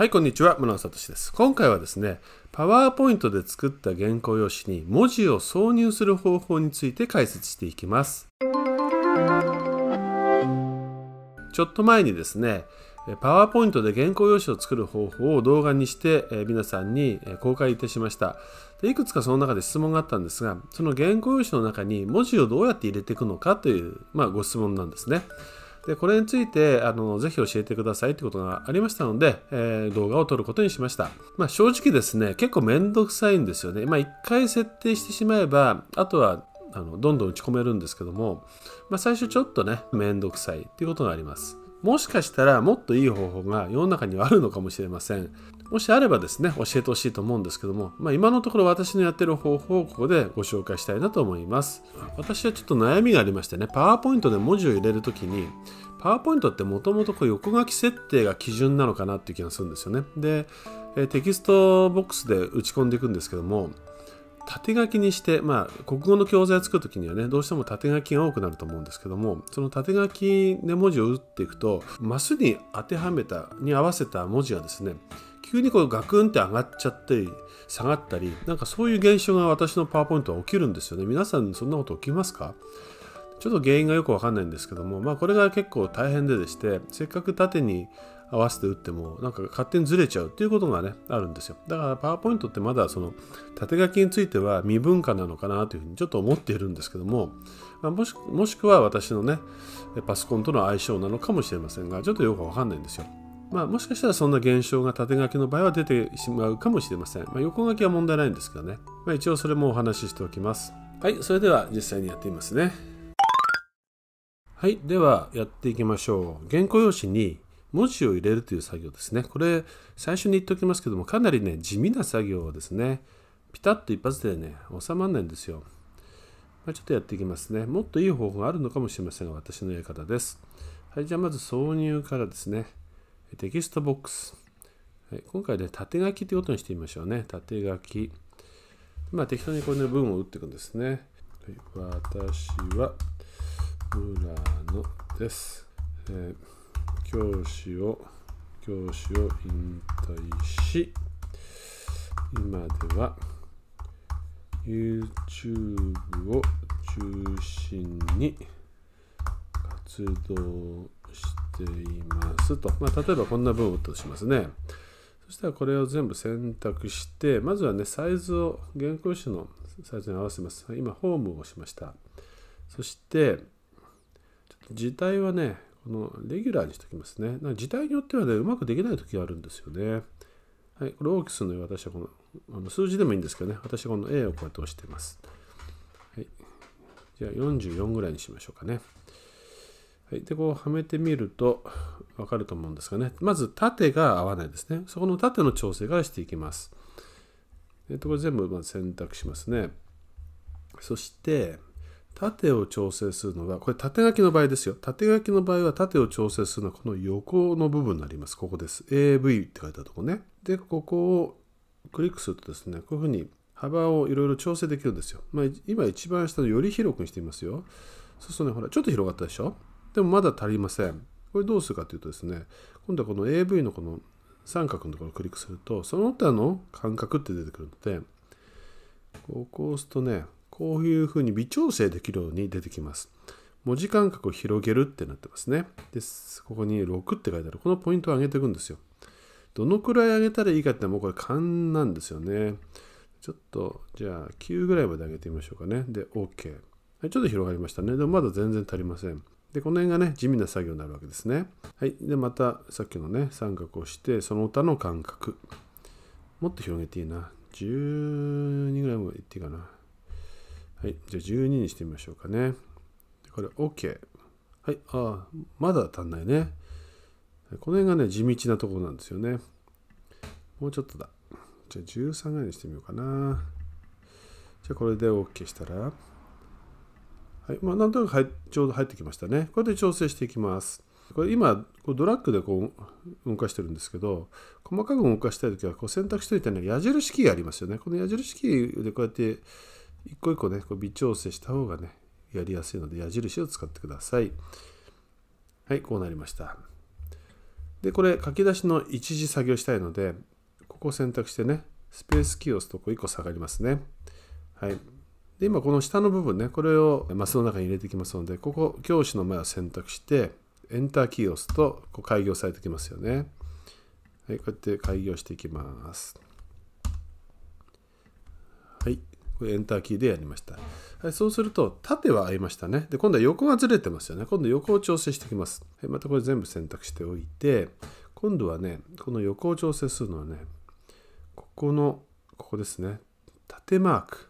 はい、こんにちは。村野聡です。今回はですね、パワーポイントで作った原稿用紙に文字を挿入する方法について解説していきます。ちょっと前にですね、パワーポイントで原稿用紙を作る方法を動画にして皆さんに公開いたしました。でいくつかその中で質問があったんですが、その原稿用紙の中に文字をどうやって入れていくのかという、まあ、ご質問なんですね。でこれについてあのぜひ教えてくださいということがありましたので、えー、動画を撮ることにしました、まあ、正直ですね結構めんどくさいんですよね、まあ、1回設定してしまえばあとはあのどんどん打ち込めるんですけども、まあ、最初ちょっとねめんどくさいっていうことがありますもしかしたらもっといい方法が世の中にはあるのかもしれません。もしあればですね、教えてほしいと思うんですけども、まあ、今のところ私のやってる方法をここでご紹介したいなと思います。私はちょっと悩みがありましてね、パワーポイントで文字を入れるときに、パワーポイントってもともと横書き設定が基準なのかなっていう気がするんですよね。で、テキストボックスで打ち込んでいくんですけども、縦書きにして、まあ、国語の教材を作るときにはね、どうしても縦書きが多くなると思うんですけども、その縦書きで文字を打っていくと、マスに当てはめた、に合わせた文字がですね、急にこうガクンって上がっちゃって下がったりなんかそういう現象が私のパワーポイントは起きるんですよね皆さんそんなこと起きますかちょっと原因がよくわかんないんですけども、まあ、これが結構大変ででしてせっかく縦に合わせて打ってもなんか勝手にずれちゃうっていうことがねあるんですよだからパワーポイントってまだその縦書きについては未文化なのかなというふうにちょっと思っているんですけども、まあ、もしもしくは私のねパソコンとの相性なのかもしれませんがちょっとよくわかんないんですよまあ、もしかしたらそんな現象が縦書きの場合は出てしまうかもしれません。まあ、横書きは問題ないんですけどね。まあ、一応それもお話ししておきます。はい、それでは実際にやってみますね。はい、ではやっていきましょう。原稿用紙に文字を入れるという作業ですね。これ、最初に言っておきますけども、かなりね、地味な作業ですね。ピタッと一発でね、収まらないんですよ。まあ、ちょっとやっていきますね。もっといい方法があるのかもしれませんが、私のやり方です。はい、じゃあまず挿入からですね。テキストボックス。はい、今回ね、縦書きということにしてみましょうね。縦書き。まあ、適当にこの文を打っていくんですね。はい、私は村野です、えー、教師を、教師を引退し、今では YouTube を中心に活動してしていますと、まあ、例えばこんな文を打ったとしますねそしたらこれを全部選択してまずはねサイズを原稿紙のサイズに合わせます今ホームを押しましたそして字体はねこのレギュラーにしておきますね字体によってはねうまくできない時があるんですよねはい、これ大きくするのに私はこのあの数字でもいいんですけどね、私はこの A をこうやって押しています。はい、じゃあ44ぐらいにしましょうかね。はい、でこうはめてみるとわかると思うんですがねまず縦が合わないですねそこの縦の調整からしていきますえっとこれ全部ま選択しますねそして縦を調整するのが、これ縦書きの場合ですよ縦書きの場合は縦を調整するのはこの横の部分になりますここです AV って書いてあるとこねでここをクリックするとですねこういうふうに幅をいろいろ調整できるんですよ、まあ、今一番下のより広くにしてみますよそうするとねほらちょっと広がったでしょでもまだ足りません。これどうするかというとですね、今度はこの AV のこの三角のところをクリックすると、その他の間隔って出てくるので、こうを押すとね、こういうふうに微調整できるように出てきます。文字間隔を広げるってなってますね。です。ここに6って書いてある。このポイントを上げていくんですよ。どのくらい上げたらいいかってもうこれ勘なんですよね。ちょっと、じゃあ9ぐらいまで上げてみましょうかね。で、OK。はい、ちょっと広がりましたね。でもまだ全然足りません。で、この辺がね、地味な作業になるわけですね。はい。で、また、さっきのね、三角をして、その他の間隔。もっと広げていいな。12ぐらいもいっていいかな。はい。じゃあ12にしてみましょうかね。これ OK。はい。ああ、まだ足んないね。この辺がね、地道なところなんですよね。もうちょっとだ。じゃあ13ぐらいにしてみようかな。じゃあこれで OK したら、はいまあ、なんとなくちょうど入ってきましたね。これで調整していきます。これ今こうドラッグでこう動かしてるんですけど細かく動かしたい時はこう選択しておいてね矢印キーがありますよね。この矢印キーでこうやって一個一個ねこう微調整した方がねやりやすいので矢印を使ってください。はい、こうなりました。で、これ書き出しの一時作業したいので、ここを選択してね、スペースキーを押すとこう1個下がりますね。はい。で今この下の部分ねこれをマスの中に入れていきますのでここ教師の前を選択してエンターキーを押すとこう開業されてきますよね、はい、こうやって開業していきますはいこれエンターキーでやりました、はい、そうすると縦は合いましたねで今度は横がずれてますよね今度横を調整していきます、はい、またこれ全部選択しておいて今度はねこの横を調整するのはねここのここですね縦マーク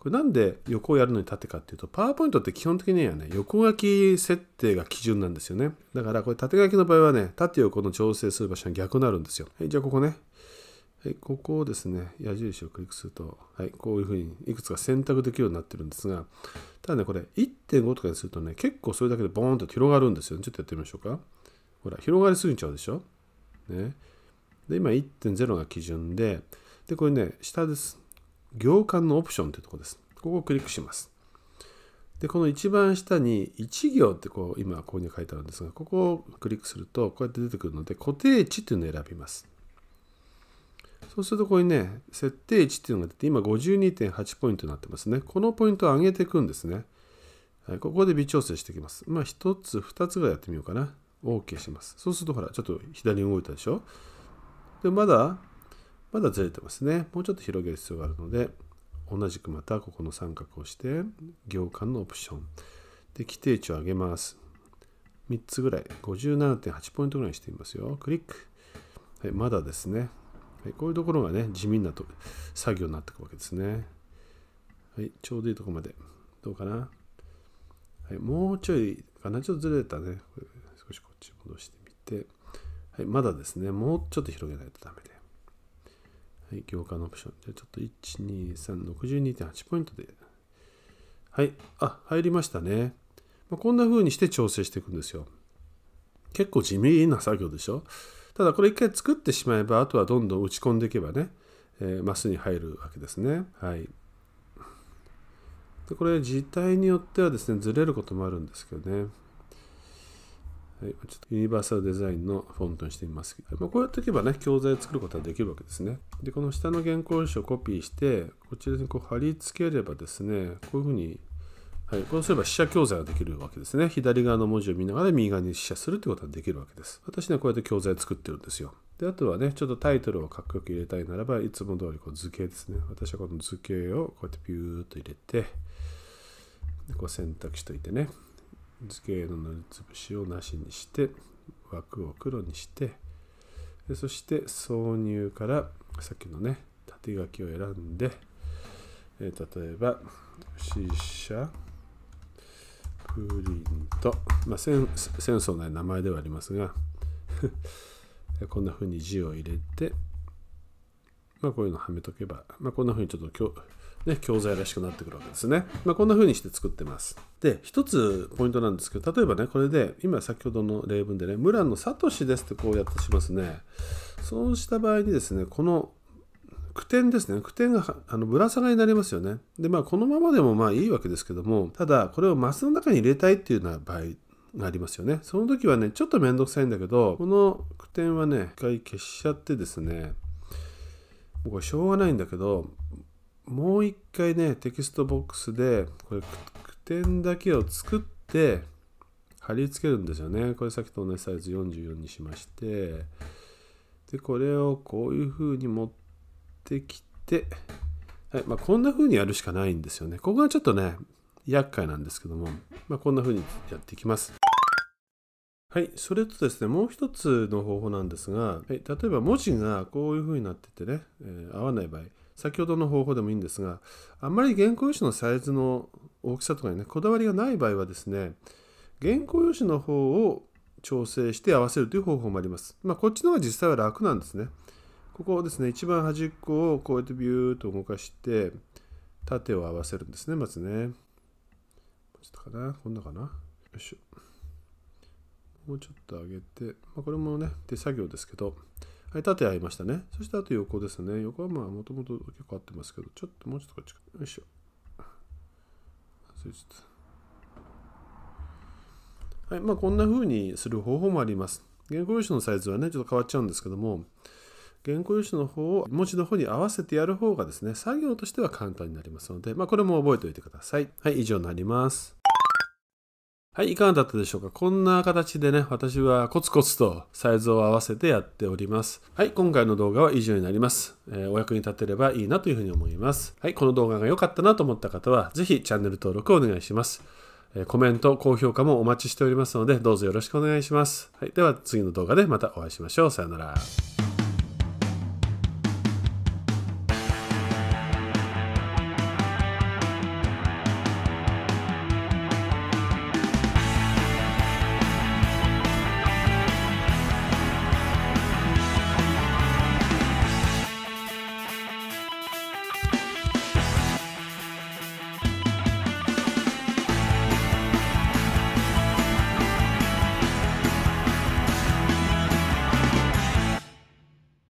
これなんで横をやるのに縦かっていうと、パワーポイントって基本的にはね、横書き設定が基準なんですよね。だからこれ縦書きの場合はね、縦横の調整する場所が逆になるんですよ。はい、じゃあここね。はい、ここをですね、矢印をクリックすると、はい、こういうふうにいくつか選択できるようになってるんですが、ただね、これ1.5とかにするとね、結構それだけでボーンと広がるんですよね。ちょっとやってみましょうか。ほら、広がりすぎちゃうでしょ。ね。で、今1.0が基準で、で、これね、下です。行間のオプションというところです。ここをクリックします。で、この一番下に1行ってこう、今ここに書いてあるんですが、ここをクリックすると、こうやって出てくるので、固定値っていうのを選びます。そうするとここにね、設定値っていうのが出て、今52.8ポイントになってますね。このポイントを上げていくんですね。はい、ここで微調整していきます。まあ、1つ、2つぐらいやってみようかな。OK します。そうするとほら、ちょっと左に動いたでしょ。で、まだまだずれてますね。もうちょっと広げる必要があるので、同じくまたここの三角をして、行間のオプション。で、規定値を上げます。3つぐらい、57.8ポイントぐらいにしてみますよ。クリック。はい、まだですね。はい、こういうところがね、地味なと作業になっていくわけですね。はい、ちょうどいいとこまで。どうかな。はい、もうちょいかな。ちょっとずれたね。少しこっち戻してみて。はい、まだですね。もうちょっと広げないとダメだよ。はい、行間のオプション。じゃちょっと1、2、3、62.8ポイントで。はい、あ、入りましたね。まあ、こんな風にして調整していくんですよ。結構地味な作業でしょただこれ一回作ってしまえば、あとはどんどん打ち込んでいけばね、えー、マスに入るわけですね。はい。でこれ、自態によってはですね、ずれることもあるんですけどね。はい、ちょっとユニバーサルデザインのフォントにしてみますけど、まあ、こうやっておけばね、教材を作ることができるわけですね。で、この下の原稿用紙をコピーして、こちらにこう貼り付ければですね、こういうふうに、はい、こうすれば試写教材ができるわけですね。左側の文字を見ながら右側に試写するということができるわけです。私ね、こうやって教材作ってるんですよ。で、あとはね、ちょっとタイトルをかっこよく入れたいならば、いつも通りこう図形ですね。私はこの図形をこうやってピューっと入れて、こう選択しといてね。図形の塗りつぶしをなしにして枠を黒にしてそして挿入からさっきのね縦書きを選んで、えー、例えば死者プリント、まあ、戦争の名前ではありますが こんな風に字を入れて、まあ、こういうのはめとけば、まあ、こんな風にちょっとで教材らしくなってくるわけですね。まあ、こんな風にして作ってます。で、一つポイントなんですけど、例えばね、これで、今先ほどの例文でね、村のサトシですってこうやってしますね。そうした場合にですね、この句点ですね句点があのぶら下がりになりますよねでまあこのままでもまあいいわけですけどもただこれをマスの中に入れたいっていうような場合がありますよねその時はねちょっと面倒くさいんだけどこの句点はね一回消しちゃってですねもうこれしょうがないんだけどもう一回ね、テキストボックスで、これ、句点だけを作って、貼り付けるんですよね。これさっきと同じサイズ44にしまして、で、これをこういう風に持ってきて、はい、まあ、こんな風にやるしかないんですよね。ここがちょっとね、厄介なんですけども、まあ、こんな風にやっていきます。はい、それとですね、もう一つの方法なんですが、はい、例えば文字がこういう風になっててね、えー、合わない場合、先ほどの方法でもいいんですがあんまり原稿用紙のサイズの大きさとかにねこだわりがない場合はですね原稿用紙の方を調整して合わせるという方法もあります。まあ、こっちの方が実際は楽なんですね。ここをですね、一番端っこをこうやってビューッと動かして、縦を合わせるんですね、まずね。ちょっとかな、こんなかな。よいしょ。もうちょっと上げて、まあ、これもね、手作業ですけど、はい、縦合いましたね。そしてあと横ですね。横はまあもともと結構合ってますけど、ちょっともうちょっとこっちか。よいしょ。はい、まあこんな風にする方法もあります。原稿用紙のサイズはね、ちょっと変わっちゃうんですけども、原稿用紙の方を文字の方に合わせてやる方がですね、作業としては簡単になりますので、まあこれも覚えておいてください。はい、以上になります。はい、いかがだったでしょうかこんな形でね、私はコツコツとサイズを合わせてやっております。はい、今回の動画は以上になります。えー、お役に立てればいいなというふうに思います。はい、この動画が良かったなと思った方は、ぜひチャンネル登録をお願いします。えー、コメント、高評価もお待ちしておりますので、どうぞよろしくお願いします。はい、では次の動画でまたお会いしましょう。さよなら。